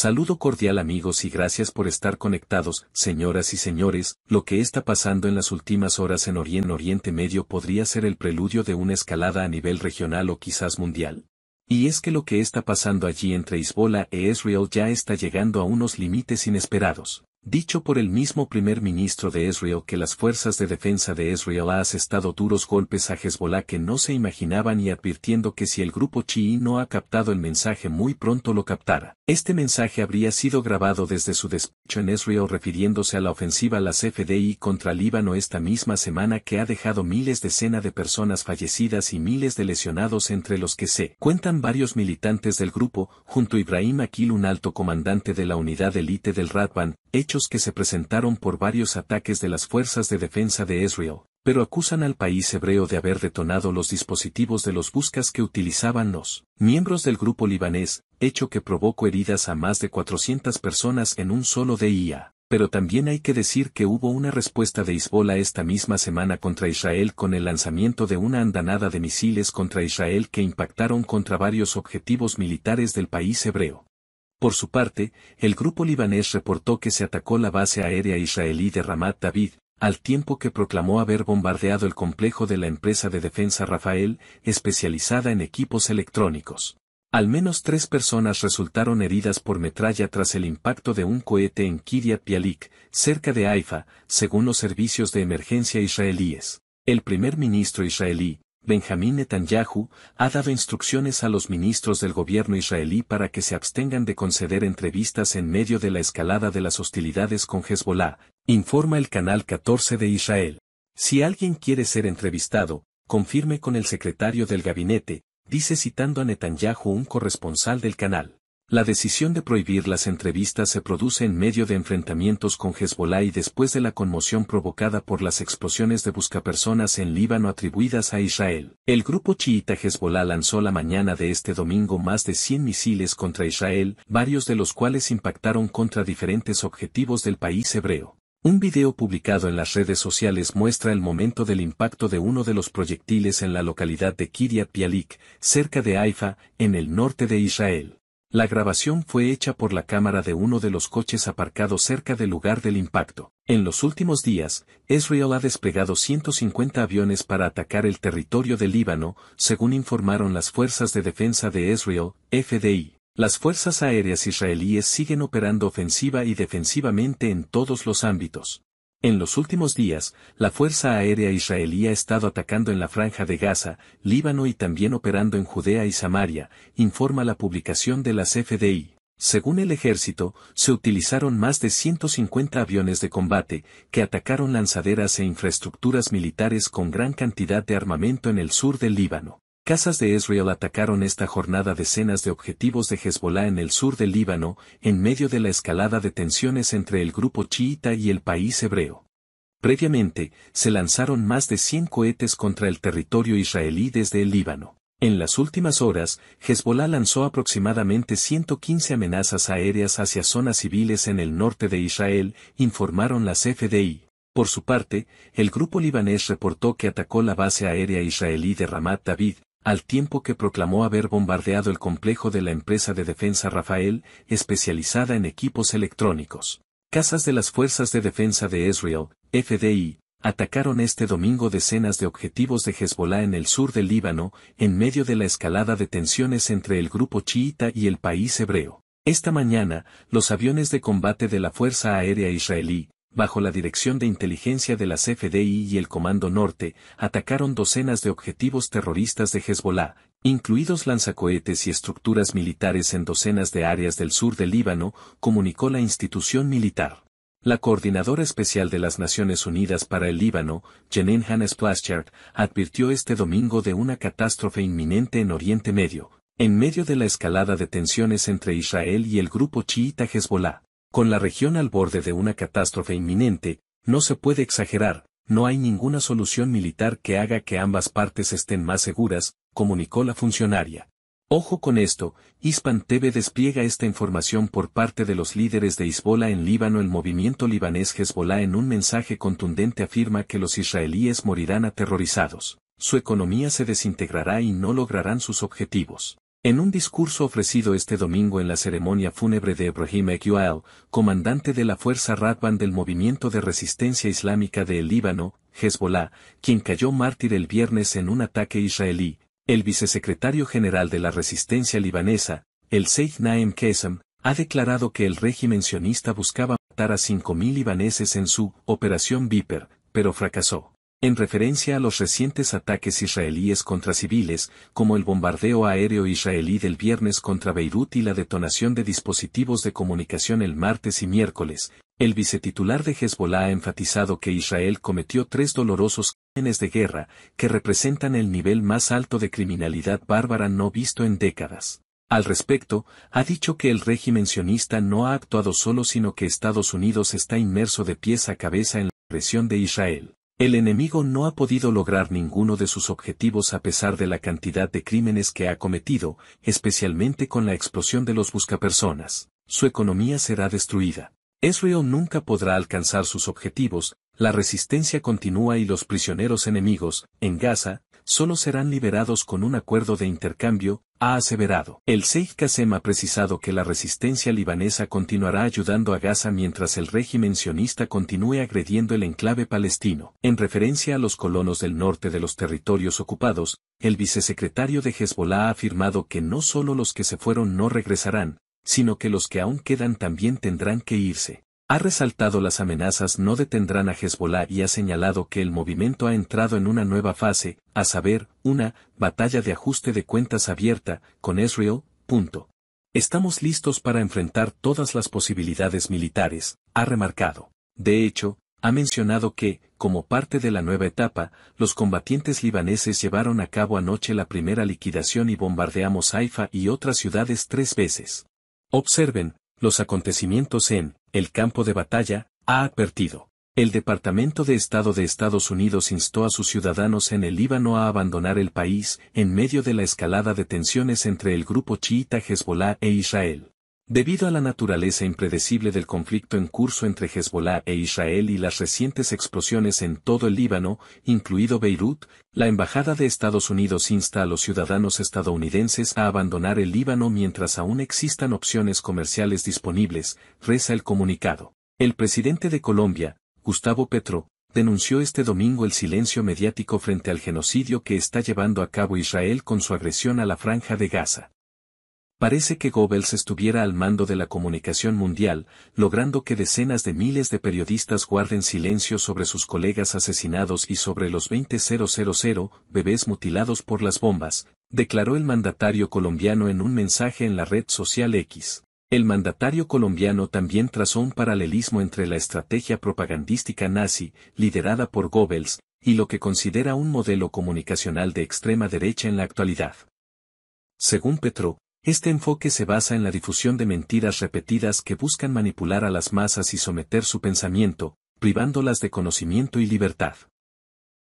Saludo cordial amigos y gracias por estar conectados, señoras y señores, lo que está pasando en las últimas horas en Oriente, Medio podría ser el preludio de una escalada a nivel regional o quizás mundial. Y es que lo que está pasando allí entre Hezbollah e Israel ya está llegando a unos límites inesperados dicho por el mismo primer ministro de Israel que las fuerzas de defensa de Israel ha asestado duros golpes a Hezbollah que no se imaginaban y advirtiendo que si el grupo chií no ha captado el mensaje muy pronto lo captara. Este mensaje habría sido grabado desde su despacho en Israel refiriéndose a la ofensiva las FDI contra Líbano esta misma semana que ha dejado miles de decenas de personas fallecidas y miles de lesionados entre los que se cuentan varios militantes del grupo, junto a Ibrahim Akil un alto comandante de la unidad elite del Radban, hecho que se presentaron por varios ataques de las fuerzas de defensa de Israel, pero acusan al país hebreo de haber detonado los dispositivos de los buscas que utilizaban los miembros del grupo libanés, hecho que provocó heridas a más de 400 personas en un solo día. Pero también hay que decir que hubo una respuesta de Hezbollah esta misma semana contra Israel con el lanzamiento de una andanada de misiles contra Israel que impactaron contra varios objetivos militares del país hebreo. Por su parte, el grupo libanés reportó que se atacó la base aérea israelí de Ramat David, al tiempo que proclamó haber bombardeado el complejo de la empresa de defensa Rafael, especializada en equipos electrónicos. Al menos tres personas resultaron heridas por metralla tras el impacto de un cohete en Kiryat Bialik, cerca de Haifa, según los servicios de emergencia israelíes. El primer ministro israelí, Benjamín Netanyahu, ha dado instrucciones a los ministros del gobierno israelí para que se abstengan de conceder entrevistas en medio de la escalada de las hostilidades con Hezbollah, informa el canal 14 de Israel. Si alguien quiere ser entrevistado, confirme con el secretario del gabinete, dice citando a Netanyahu un corresponsal del canal. La decisión de prohibir las entrevistas se produce en medio de enfrentamientos con Hezbollah y después de la conmoción provocada por las explosiones de buscapersonas en Líbano atribuidas a Israel. El grupo chiita Hezbollah lanzó la mañana de este domingo más de 100 misiles contra Israel, varios de los cuales impactaron contra diferentes objetivos del país hebreo. Un video publicado en las redes sociales muestra el momento del impacto de uno de los proyectiles en la localidad de Kiryat Bialik, cerca de Haifa, en el norte de Israel. La grabación fue hecha por la cámara de uno de los coches aparcados cerca del lugar del impacto. En los últimos días, Israel ha desplegado 150 aviones para atacar el territorio del Líbano, según informaron las Fuerzas de Defensa de Israel, FDI. Las fuerzas aéreas israelíes siguen operando ofensiva y defensivamente en todos los ámbitos. En los últimos días, la Fuerza Aérea Israelí ha estado atacando en la Franja de Gaza, Líbano y también operando en Judea y Samaria, informa la publicación de las FDI. Según el ejército, se utilizaron más de 150 aviones de combate, que atacaron lanzaderas e infraestructuras militares con gran cantidad de armamento en el sur del Líbano. Casas de Israel atacaron esta jornada decenas de objetivos de Hezbollah en el sur del Líbano, en medio de la escalada de tensiones entre el grupo chiita y el país hebreo. Previamente, se lanzaron más de 100 cohetes contra el territorio israelí desde el Líbano. En las últimas horas, Hezbollah lanzó aproximadamente 115 amenazas aéreas hacia zonas civiles en el norte de Israel, informaron las FDI. Por su parte, el grupo libanés reportó que atacó la base aérea israelí de Ramat David, al tiempo que proclamó haber bombardeado el complejo de la empresa de defensa Rafael, especializada en equipos electrónicos. Casas de las Fuerzas de Defensa de Israel, FDI, atacaron este domingo decenas de objetivos de Hezbollah en el sur del Líbano, en medio de la escalada de tensiones entre el grupo chiita y el país hebreo. Esta mañana, los aviones de combate de la Fuerza Aérea Israelí, bajo la dirección de inteligencia de las FDI y el Comando Norte, atacaron docenas de objetivos terroristas de Hezbollah, incluidos lanzacohetes y estructuras militares en docenas de áreas del sur del Líbano, comunicó la institución militar. La coordinadora especial de las Naciones Unidas para el Líbano, Jenin Hannes Plaschert, advirtió este domingo de una catástrofe inminente en Oriente Medio, en medio de la escalada de tensiones entre Israel y el grupo chiita Hezbollah. Con la región al borde de una catástrofe inminente, no se puede exagerar, no hay ninguna solución militar que haga que ambas partes estén más seguras, comunicó la funcionaria. Ojo con esto, Hispan TV despliega esta información por parte de los líderes de Hezbollah en Líbano. El movimiento libanés Hezbollah en un mensaje contundente afirma que los israelíes morirán aterrorizados, su economía se desintegrará y no lograrán sus objetivos. En un discurso ofrecido este domingo en la ceremonia fúnebre de Ebrahim Equial, comandante de la Fuerza Radwan del Movimiento de Resistencia Islámica del Líbano, Hezbollah, quien cayó mártir el viernes en un ataque israelí, el vicesecretario general de la Resistencia libanesa, el Seyd Naim Kesem, ha declarado que el régimen sionista buscaba matar a 5.000 libaneses en su Operación Viper, pero fracasó. En referencia a los recientes ataques israelíes contra civiles, como el bombardeo aéreo israelí del viernes contra Beirut y la detonación de dispositivos de comunicación el martes y miércoles, el vicetitular de Hezbollah ha enfatizado que Israel cometió tres dolorosos crímenes de guerra, que representan el nivel más alto de criminalidad bárbara no visto en décadas. Al respecto, ha dicho que el régimen sionista no ha actuado solo sino que Estados Unidos está inmerso de pies a cabeza en la presión de Israel. El enemigo no ha podido lograr ninguno de sus objetivos a pesar de la cantidad de crímenes que ha cometido, especialmente con la explosión de los buscapersonas. Su economía será destruida. Israel nunca podrá alcanzar sus objetivos, la resistencia continúa y los prisioneros enemigos, en Gaza, solo serán liberados con un acuerdo de intercambio, ha aseverado. El Sheikh Qasem ha precisado que la resistencia libanesa continuará ayudando a Gaza mientras el régimen sionista continúe agrediendo el enclave palestino. En referencia a los colonos del norte de los territorios ocupados, el vicesecretario de Hezbollah ha afirmado que no solo los que se fueron no regresarán, sino que los que aún quedan también tendrán que irse. Ha resaltado las amenazas no detendrán a Hezbollah y ha señalado que el movimiento ha entrado en una nueva fase, a saber, una batalla de ajuste de cuentas abierta con Israel. Estamos listos para enfrentar todas las posibilidades militares, ha remarcado. De hecho, ha mencionado que, como parte de la nueva etapa, los combatientes libaneses llevaron a cabo anoche la primera liquidación y bombardeamos Haifa y otras ciudades tres veces. Observen, los acontecimientos en el campo de batalla, ha advertido. El Departamento de Estado de Estados Unidos instó a sus ciudadanos en el Líbano a abandonar el país en medio de la escalada de tensiones entre el grupo chiita Hezbollah e Israel. Debido a la naturaleza impredecible del conflicto en curso entre Hezbollah e Israel y las recientes explosiones en todo el Líbano, incluido Beirut, la Embajada de Estados Unidos insta a los ciudadanos estadounidenses a abandonar el Líbano mientras aún existan opciones comerciales disponibles, reza el comunicado. El presidente de Colombia, Gustavo Petro, denunció este domingo el silencio mediático frente al genocidio que está llevando a cabo Israel con su agresión a la franja de Gaza. Parece que Goebbels estuviera al mando de la comunicación mundial, logrando que decenas de miles de periodistas guarden silencio sobre sus colegas asesinados y sobre los 20.000 bebés mutilados por las bombas, declaró el mandatario colombiano en un mensaje en la red social X. El mandatario colombiano también trazó un paralelismo entre la estrategia propagandística nazi, liderada por Goebbels, y lo que considera un modelo comunicacional de extrema derecha en la actualidad. Según Petro, este enfoque se basa en la difusión de mentiras repetidas que buscan manipular a las masas y someter su pensamiento, privándolas de conocimiento y libertad.